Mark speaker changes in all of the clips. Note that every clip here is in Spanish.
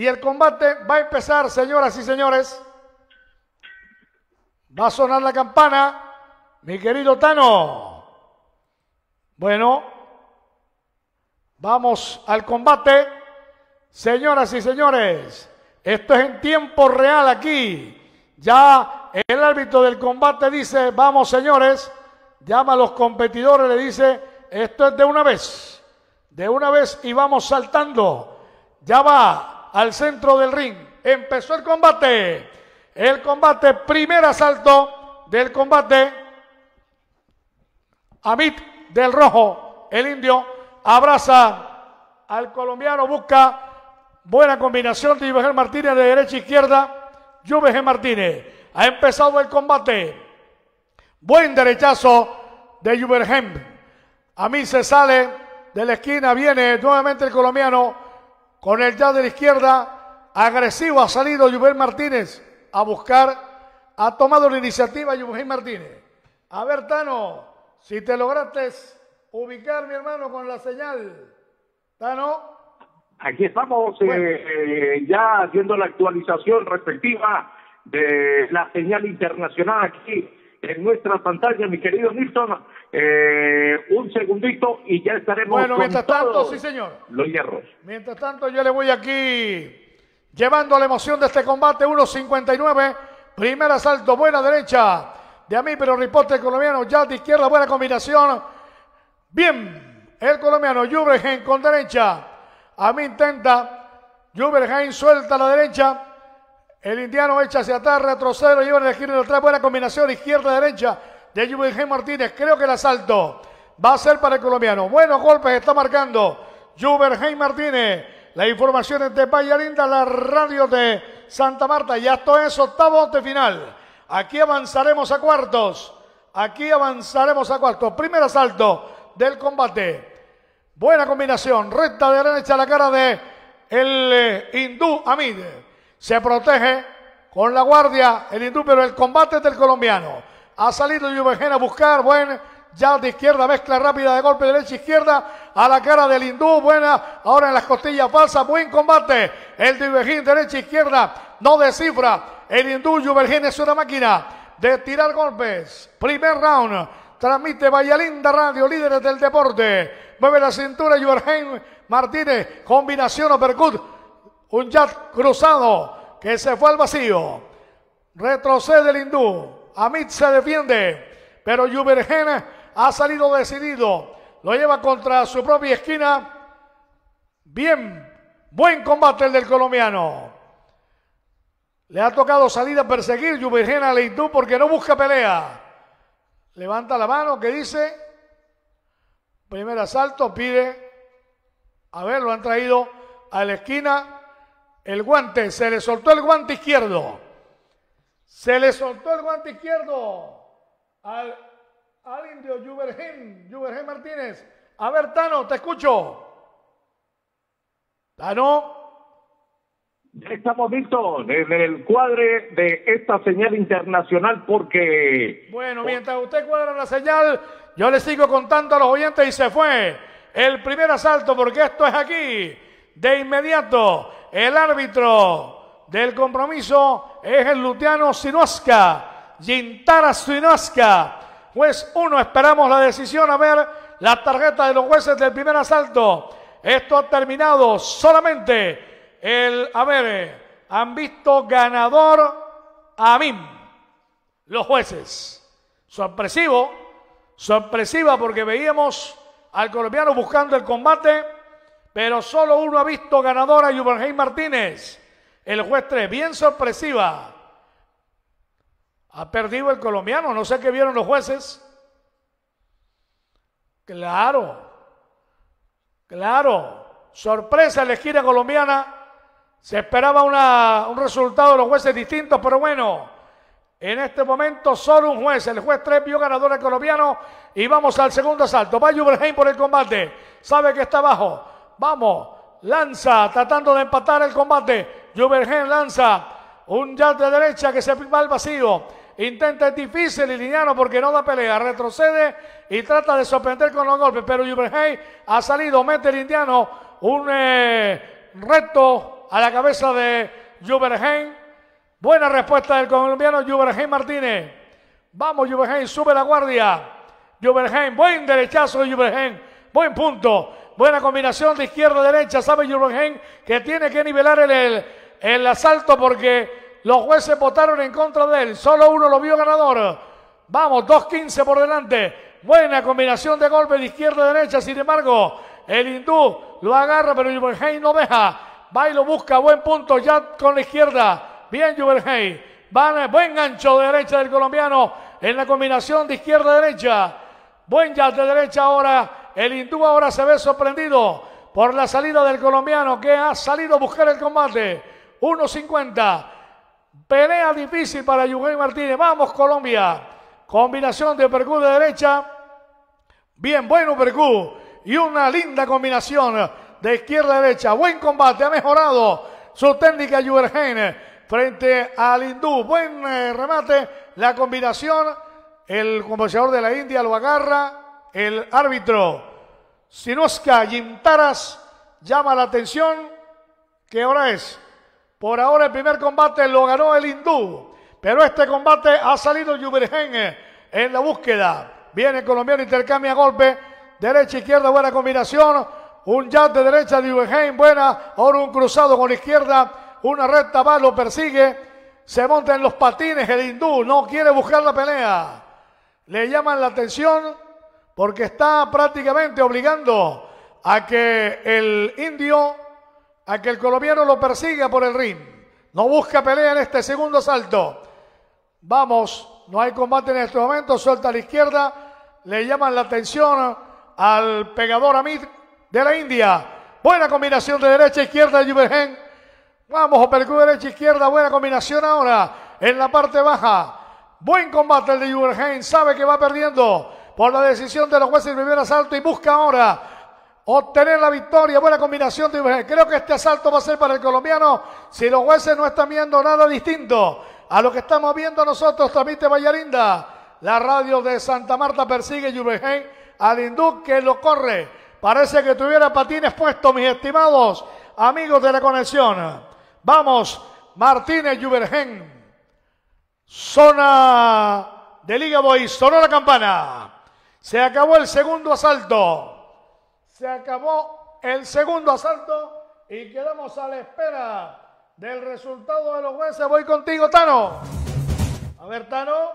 Speaker 1: Y el combate va a empezar, señoras y señores. Va a sonar la campana, mi querido Tano. Bueno, vamos al combate. Señoras y señores, esto es en tiempo real aquí. Ya el árbitro del combate dice, vamos señores, llama a los competidores, le dice, esto es de una vez, de una vez y vamos saltando. Ya va al centro del ring. Empezó el combate. El combate, primer asalto del combate. Amit del Rojo, el indio, abraza al colombiano, busca buena combinación de Martínez de derecha a izquierda. Ibergen Martínez ha empezado el combate. Buen derechazo de A Amit se sale de la esquina, viene nuevamente el colombiano. Con el ya de la izquierda, agresivo ha salido Yubel Martínez a buscar. Ha tomado la iniciativa Yubel Martínez. A ver, Tano, si te lograste ubicar, mi hermano, con la señal. Tano. Aquí estamos eh, eh, ya haciendo la actualización respectiva de la señal internacional aquí en nuestra pantalla, mi querido Nilsson. Eh, un segundito y ya estaremos. Bueno, mientras tanto, sí, señor. Los hierros. Mientras tanto, yo le voy aquí llevando la emoción de este combate. 1.59. Primer asalto, buena derecha de a mí, pero reporte colombiano. Ya de izquierda, buena combinación. Bien, el colombiano Jubergen con derecha. A mí intenta. Jubergen suelta la derecha. El indiano echa hacia atrás, retrocede, lleva en el giro de atrás. Buena combinación izquierda-derecha de G. Martínez. Creo que el asalto va a ser para el colombiano. Buenos golpes está marcando hey Martínez. La información es de Linda, la radio de Santa Marta. Ya esto es octavo de final. Aquí avanzaremos a cuartos. Aquí avanzaremos a cuartos. Primer asalto del combate. Buena combinación. Recta de derecha a la cara de el eh, hindú Amide se protege con la guardia el hindú, pero el combate es del colombiano. Ha salido Yubergen a buscar, buen ya de izquierda, mezcla rápida de golpe derecha izquierda a la cara del hindú, buena, ahora en las costillas falsas, buen combate. El de derecha izquierda, no descifra. El hindú Yubergen es una máquina de tirar golpes. Primer round, transmite Vallalinda Radio, líderes del deporte. Mueve la cintura Yubergen Martínez, combinación o un jet cruzado que se fue al vacío. Retrocede el hindú. Amit se defiende. Pero Yubergen ha salido decidido. Lo lleva contra su propia esquina. Bien, buen combate el del colombiano. Le ha tocado salir a perseguir Yubergen al hindú porque no busca pelea. Levanta la mano que dice, primer asalto, pide, a ver, lo han traído a la esquina, el guante, se le soltó el guante izquierdo. Se le soltó el guante izquierdo al, al indio Juvergen, Martínez. A ver, Tano, te escucho. Tano. Estamos listos desde el cuadre de esta señal internacional porque... Bueno, mientras usted cuadra la señal, yo le sigo contando a los oyentes y se fue el primer asalto porque esto es aquí, de inmediato el árbitro del compromiso es el Lutiano Sinosca, Gintara Sinosca. Juez 1, esperamos la decisión a ver la tarjeta de los jueces del primer asalto. Esto ha terminado solamente el, a ver, han visto ganador a mí, los jueces. Sorpresivo, sorpresiva porque veíamos al colombiano buscando el combate pero solo uno ha visto ganadora a Martínez. El juez 3, bien sorpresiva. Ha perdido el colombiano, no sé qué vieron los jueces. Claro, claro, sorpresa en la esquina colombiana. Se esperaba un resultado de los jueces distintos, pero bueno, en este momento solo un juez, el juez 3 vio ganadora al colombiano y vamos al segundo asalto. Va Juvenheim por el combate, sabe que está abajo, vamos, lanza, tratando de empatar el combate. Jubergen lanza un yard de derecha que se va al vacío. Intenta, es difícil el indiano porque no da pelea. Retrocede y trata de sorprender con los golpes. Pero Jubergen ha salido, mete el indiano un eh, reto a la cabeza de Jubergen. Buena respuesta del colombiano Jubergen Martínez. Vamos, Jubergen, sube la guardia. Jubergen, buen derechazo de Jubergen. Buen punto. Buena combinación de izquierda derecha. Sabe Jürgen que tiene que nivelar el, asalto porque los jueces votaron en contra de él. Solo uno lo vio ganador. Vamos, 2-15 por delante. Buena combinación de golpe de izquierda derecha. Sin embargo, el hindú lo agarra, pero Jürgen no deja. Va y lo busca. Buen punto ya con la izquierda. Bien, van Buen gancho de derecha del colombiano en la combinación de izquierda derecha. Buen ya de derecha ahora el hindú ahora se ve sorprendido por la salida del colombiano que ha salido a buscar el combate. 1.50. Pelea difícil para Yugen Martínez. Vamos, Colombia. Combinación de percú de derecha. Bien, bueno percú. Y una linda combinación de izquierda a derecha. Buen combate. Ha mejorado su técnica Yugen frente al hindú. Buen eh, remate. La combinación. El boxeador de la India lo agarra. El árbitro Sinoska Taras, llama la atención. que ahora es? Por ahora el primer combate lo ganó el hindú, pero este combate ha salido Yubergen en la búsqueda. Viene colombiano, intercambia golpe, derecha, izquierda, buena combinación. Un jab de derecha de Yubergen, buena. Ahora un cruzado con la izquierda, una recta va, lo persigue. Se monta en los patines el hindú, no quiere buscar la pelea. Le llaman la atención porque está prácticamente obligando a que el indio, a que el colombiano lo persiga por el ring. No busca pelea en este segundo salto. Vamos, no hay combate en este momento, suelta a la izquierda, le llaman la atención al pegador Amit de la India. Buena combinación de derecha, e izquierda, de Jubergen. Vamos, Opercu derecha, izquierda, buena combinación ahora en la parte baja. Buen combate el de Jubergen, sabe que va perdiendo por la decisión de los jueces del primer asalto y busca ahora obtener la victoria. Buena combinación de Creo que este asalto va a ser para el colombiano si los jueces no están viendo nada distinto a lo que estamos viendo nosotros. Tramite Vallarinda. La radio de Santa Marta persigue Yubergen. al hindú que lo corre. Parece que tuviera patines puestos, mis estimados amigos de la conexión. Vamos, Martínez Yubergen. Zona de Liga Boys. Sonó la campana. Se acabó el segundo asalto. Se acabó el segundo asalto y quedamos a la espera del resultado de los jueces. Voy contigo, Tano. A ver, Tano.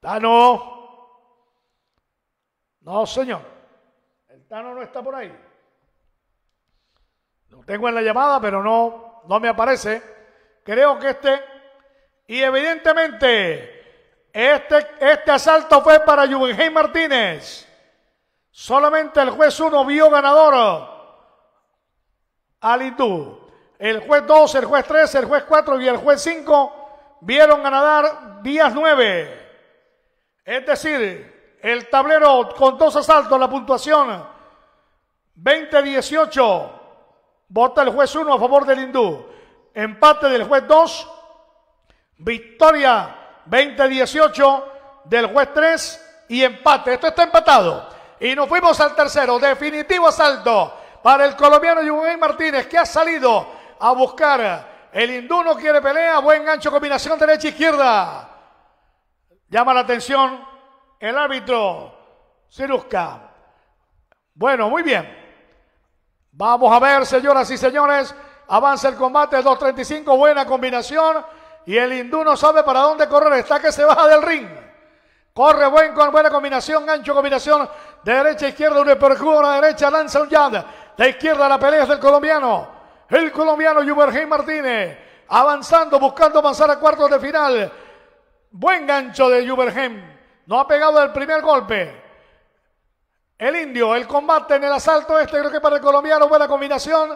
Speaker 1: Tano. No, señor. El Tano no está por ahí. Lo tengo en la llamada, pero no, no me aparece. Creo que este. Y evidentemente este, este asalto fue para Juvenheim Martínez. Solamente el juez 1 vio ganador Hindú. El juez 2, el juez 3, el juez 4 y el juez 5 vieron ganar días 9. Es decir, el tablero con dos asaltos, la puntuación 20-18. Vota el juez 1 a favor del hindú. Empate del juez 2. Victoria 20-18 del juez 3 y empate. Esto está empatado. Y nos fuimos al tercero. Definitivo asalto para el colombiano Juven Martínez que ha salido a buscar. El induno quiere pelea. Buen gancho, combinación derecha-izquierda. E Llama la atención el árbitro Sirusca. Bueno, muy bien. Vamos a ver, señoras y señores. Avanza el combate, 2-35, buena combinación. Y el hindú no sabe para dónde correr. Está que se baja del ring. Corre buen con buena combinación, gancho, combinación de derecha a izquierda, un perjura a la derecha, lanza un jab. De izquierda la pelea es del colombiano. El colombiano Yubergen Martínez avanzando, buscando avanzar a cuartos de final. Buen gancho de Jubergen. No ha pegado el primer golpe. El indio, el combate en el asalto este, creo que para el colombiano, buena combinación.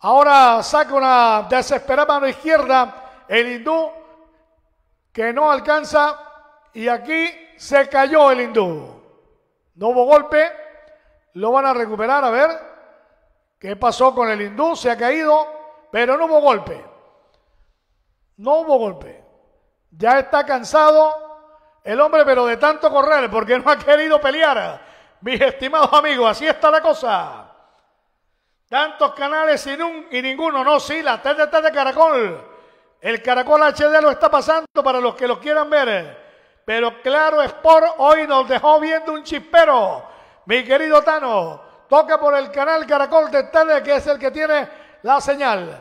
Speaker 1: Ahora saca una desesperada mano izquierda el hindú que no alcanza y aquí se cayó el hindú. No hubo golpe, lo van a recuperar, a ver qué pasó con el hindú, se ha caído, pero no hubo golpe. No hubo golpe. Ya está cansado el hombre, pero de tanto correr, porque no ha querido pelear. Mis estimados amigos, así está la cosa. Tantos canales y, y ninguno, no, sí, la TTT de Caracol el Caracol HD lo está pasando para los que lo quieran ver. Eh. Pero Claro Sport hoy nos dejó viendo un chispero. Mi querido Tano, toca por el canal Caracol de Tele, que es el que tiene la señal.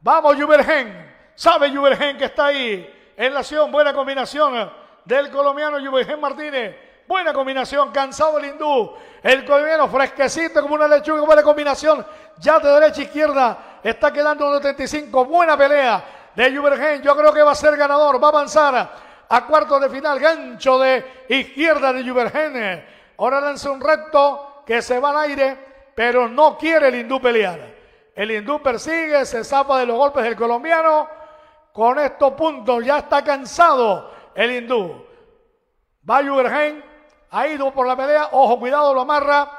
Speaker 1: Vamos, Yubergen. Sabe Yubergen que está ahí en la acción. Buena combinación del colombiano Yubergen Martínez. Buena combinación, cansado el hindú. El colombiano fresquecito como una lechuga. Buena combinación, ya de derecha a izquierda. Está quedando 1.35. Buena pelea de Jubergen. Yo creo que va a ser ganador, va a avanzar a cuarto de final. Gancho de izquierda de Jubergen. Ahora lanza un recto que se va al aire, pero no quiere el hindú pelear. El hindú persigue, se zapa de los golpes del colombiano. Con estos puntos ya está cansado el hindú. Va Jubergen, ha ido por la pelea. Ojo, cuidado, lo amarra.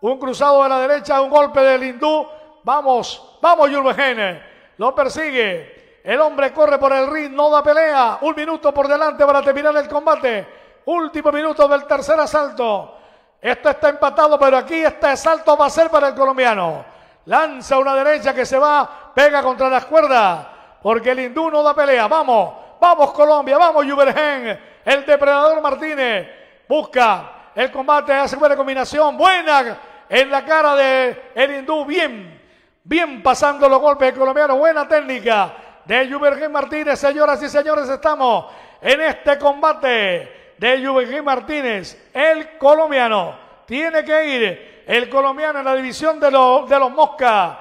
Speaker 1: Un cruzado de la derecha, un golpe del hindú. Vamos, vamos Jubergen. Lo persigue. El hombre corre por el ring, no da pelea. Un minuto por delante para terminar el combate. Último minuto del tercer asalto. Esto está empatado, pero aquí este asalto va a ser para el colombiano. Lanza una derecha que se va, pega contra las cuerdas, porque el hindú no da pelea. Vamos, vamos Colombia, vamos Jubergen. El depredador Martínez busca el combate, hace buena combinación, buena en la cara de el hindú, bien, bien pasando los golpes el colombiano, buena técnica de Juvenil Martínez. Señoras y señores, estamos en este combate de Juvenil Martínez. El colombiano tiene que ir. El colombiano en la división de, de los moscas.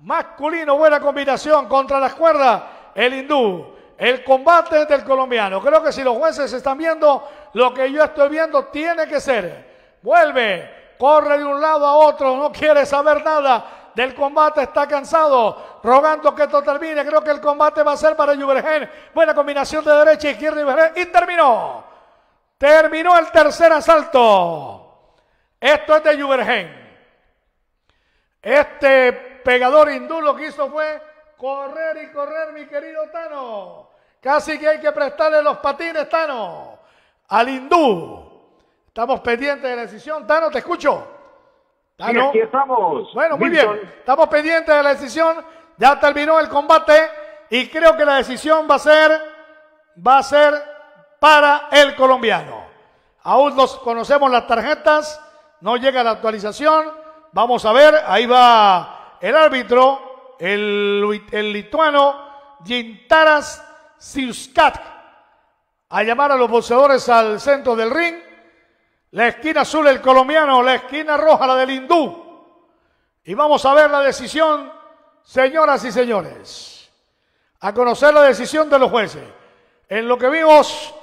Speaker 1: Masculino, buena combinación contra las cuerdas. El hindú. El combate del colombiano. Creo que si los jueces están viendo lo que yo estoy viendo, tiene que ser. Vuelve. Corre de un lado a otro. No quiere saber nada del combate está cansado, rogando que esto termine. Creo que el combate va a ser para Yubergen. Buena combinación de derecha, izquierda y Y terminó. Terminó el tercer asalto. Esto es de Yubergen. Este pegador hindú lo que hizo fue correr y correr, mi querido Tano. Casi que hay que prestarle los patines, Tano, al hindú. Estamos pendientes de la decisión. Tano, te escucho. Ah, estamos. Bueno, muy bien. Estamos pendientes de la decisión. Ya terminó el combate y creo que la decisión va a ser, va a ser para el colombiano. Aún no conocemos las tarjetas, no llega la actualización. Vamos a ver, ahí va el árbitro, el, lituano Gintaras Siuskat, a llamar a los boxeadores al centro del ring. La esquina azul el colombiano, la esquina roja la del hindú. Y vamos a ver la decisión, señoras y señores. A conocer la decisión de los jueces. En lo que vimos,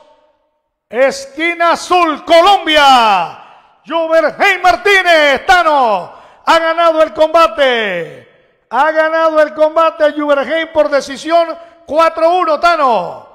Speaker 1: esquina azul Colombia. Juberheim Martínez, Tano, ha ganado el combate. Ha ganado el combate Juberheim por decisión 4-1, Tano.